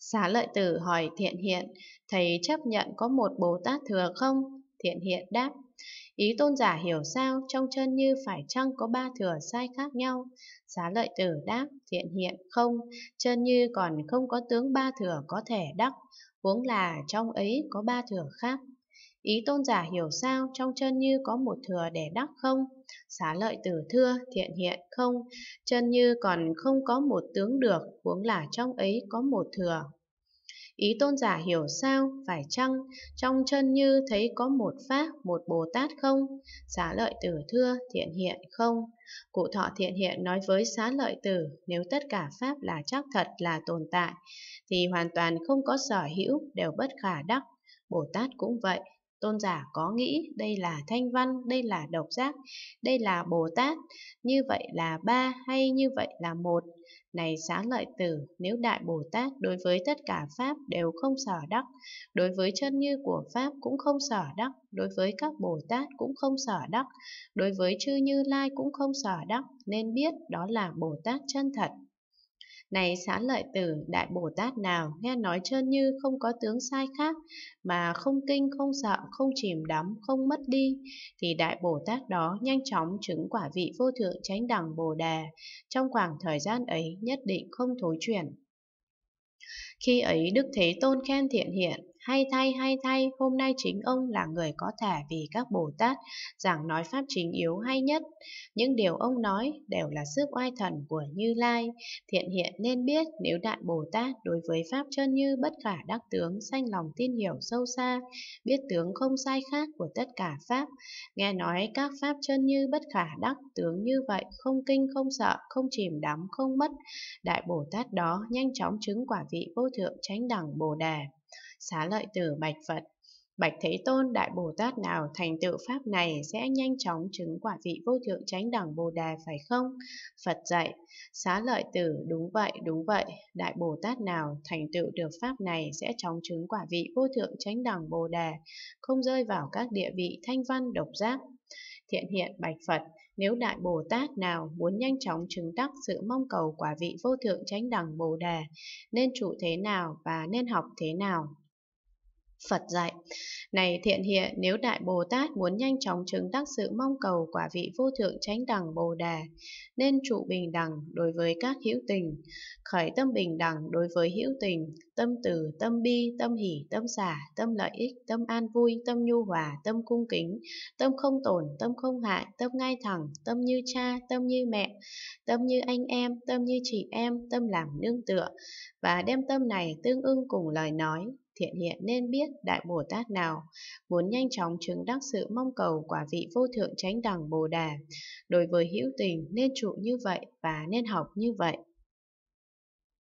Xá lợi tử hỏi thiện hiện, thầy chấp nhận có một Bồ Tát thừa không? Thiện hiện đáp, ý tôn giả hiểu sao trong chân như phải chăng có ba thừa sai khác nhau? Xá lợi tử đáp, thiện hiện không, chân như còn không có tướng ba thừa có thể đắc, huống là trong ấy có ba thừa khác. Ý tôn giả hiểu sao trong chân như có một thừa để đắc không? Xá lợi tử thưa, thiện hiện không? Chân như còn không có một tướng được, huống là trong ấy có một thừa. Ý tôn giả hiểu sao, phải chăng, trong chân như thấy có một Pháp, một Bồ Tát không? Xá lợi tử thưa, thiện hiện không? Cụ thọ thiện hiện nói với xá lợi tử, nếu tất cả Pháp là chắc thật là tồn tại, thì hoàn toàn không có sở hữu, đều bất khả đắc, Bồ Tát cũng vậy, tôn giả có nghĩ đây là thanh văn, đây là độc giác, đây là Bồ Tát, như vậy là ba hay như vậy là một. Này xá lợi tử, nếu Đại Bồ Tát đối với tất cả Pháp đều không sở đắc, đối với chân như của Pháp cũng không sở đắc, đối với các Bồ Tát cũng không sở đắc, đối với chư Như Lai cũng không sở đắc, nên biết đó là Bồ Tát chân thật. Này xã lợi tử, đại Bồ Tát nào, nghe nói trơn như không có tướng sai khác, mà không kinh, không sợ, không chìm đắm, không mất đi, thì đại Bồ Tát đó nhanh chóng chứng quả vị vô thượng chánh đẳng Bồ đề trong khoảng thời gian ấy nhất định không thối chuyển. Khi ấy Đức Thế Tôn khen thiện hiện, hay thay hay thay, hôm nay chính ông là người có thể vì các Bồ Tát giảng nói Pháp chính yếu hay nhất. Những điều ông nói đều là sức oai thần của Như Lai. Thiện hiện nên biết nếu Đại Bồ Tát đối với Pháp chân như bất khả đắc tướng sanh lòng tin hiểu sâu xa, biết tướng không sai khác của tất cả Pháp. Nghe nói các Pháp chân như bất khả đắc tướng như vậy, không kinh, không sợ, không chìm đắm, không mất. Đại Bồ Tát đó nhanh chóng chứng quả vị vô thượng chánh đẳng Bồ đề xá lợi tử bạch Phật. Bạch Thế Tôn Đại Bồ Tát nào thành tựu Pháp này sẽ nhanh chóng chứng quả vị vô thượng chánh đẳng Bồ Đà phải không? Phật dạy, xá lợi tử đúng vậy, đúng vậy, Đại Bồ Tát nào thành tựu được Pháp này sẽ chóng chứng quả vị vô thượng chánh đẳng Bồ Đà, không rơi vào các địa vị thanh văn độc giác. Thiện hiện Bạch Phật, nếu Đại Bồ Tát nào muốn nhanh chóng chứng đắc sự mong cầu quả vị vô thượng chánh đẳng Bồ Đà, nên trụ thế nào và nên học thế nào? Phật dạy, này thiện hiện nếu Đại Bồ Tát muốn nhanh chóng chứng tác sự mong cầu quả vị vô thượng chánh đẳng Bồ Đà, nên trụ bình đẳng đối với các hữu tình, khởi tâm bình đẳng đối với hữu tình, tâm từ, tâm bi, tâm hỷ, tâm xả, tâm lợi ích, tâm an vui, tâm nhu hòa, tâm cung kính, tâm không tổn, tâm không hại, tâm ngay thẳng, tâm như cha, tâm như mẹ, tâm như anh em, tâm như chị em, tâm làm nương tựa, và đem tâm này tương ưng cùng lời nói, thiện hiện nên biết đại Bồ Tát nào, muốn nhanh chóng chứng đắc sự mong cầu quả vị vô thượng chánh đẳng Bồ Đà. Đối với hữu tình nên trụ như vậy và nên học như vậy.